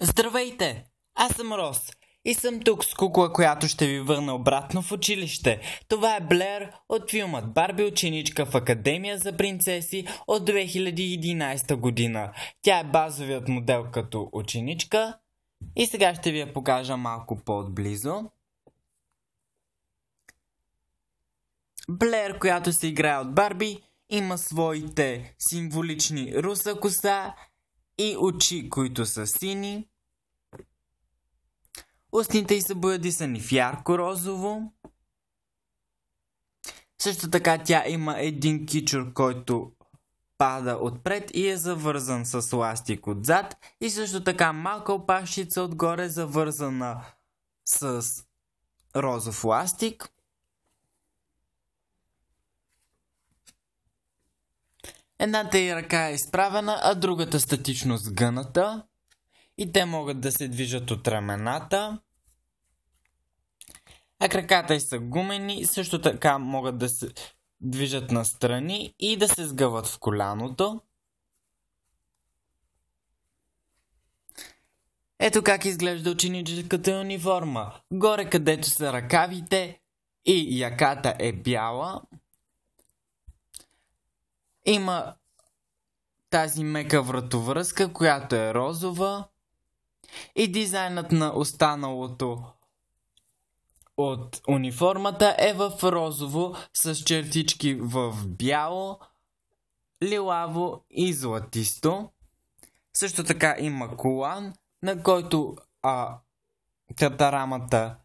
Здравейте! Аз съм Рос и съм тук с кукла, която ще ви върна обратно в училище. Това е Блер от филмът Барби ученичка в Академия за принцеси от 2011 година. Тя е базовият модел като ученичка и сега ще ви я покажа малко по-отблизо. Блер, която се играе от Барби, има своите символични руса коса и очи, които са сини. Устните й са боядисани в ярко розово. Също така тя има един кичур, който пада отпред и е завързан с ластик отзад. И също така малка опашица отгоре завързана с розов ластик. Едната и ръка е изправена, а другата статично сгъната. И те могат да се движат от рамената. А краката й са гумени, също така могат да се движат настрани и да се сгъват в коляното. Ето как изглежда ученическата униформа. Горе където са ръкавите и яката е бяла. Има тази мека вратовръзка, която е розова и дизайнът на останалото от униформата е в розово с чертички в бяло, лилаво и златисто. Също така има колан, на който а, катарамата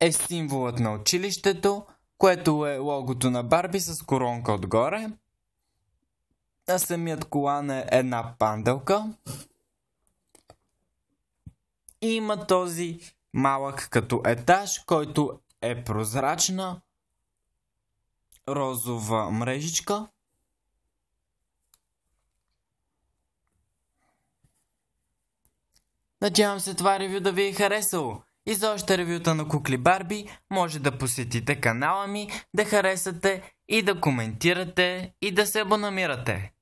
е символът на училището, което е логото на Барби с коронка отгоре – а самият колан е една панделка. И има този малък като етаж, който е прозрачна розова мрежичка. Надявам се това ревю да ви е харесало. И за още ревюта на Кукли Барби може да посетите канала ми, да харесате и да коментирате и да се абонамирате.